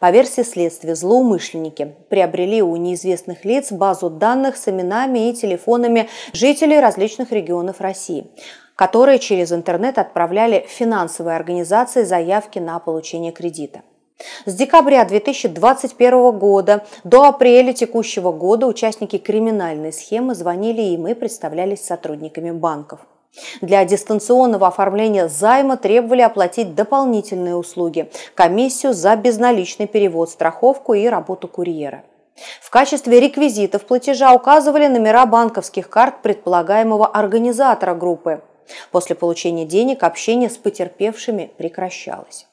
По версии следствия, злоумышленники приобрели у неизвестных лиц базу данных с именами и телефонами жителей различных регионов России которые через интернет отправляли финансовые организации заявки на получение кредита. С декабря 2021 года до апреля текущего года участники криминальной схемы звонили им и представлялись сотрудниками банков. Для дистанционного оформления займа требовали оплатить дополнительные услуги – комиссию за безналичный перевод, страховку и работу курьера. В качестве реквизитов платежа указывали номера банковских карт предполагаемого организатора группы. После получения денег общение с потерпевшими прекращалось.